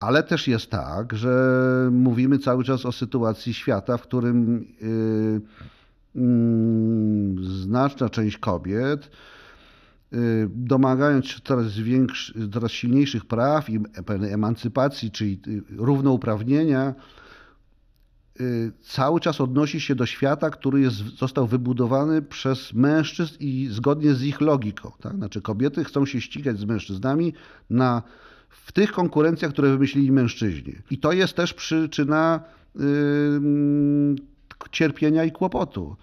Ale też jest tak, że mówimy cały czas o sytuacji świata, w którym yy, yy, znaczna część kobiet, y, domagając się coraz, większy, coraz silniejszych praw i pewnej emancypacji, czyli y, równouprawnienia, y, cały czas odnosi się do świata, który jest, został wybudowany przez mężczyzn i zgodnie z ich logiką. Tak? Znaczy kobiety chcą się ścigać z mężczyznami na w tych konkurencjach, które wymyślili mężczyźni. I to jest też przyczyna yy, cierpienia i kłopotu.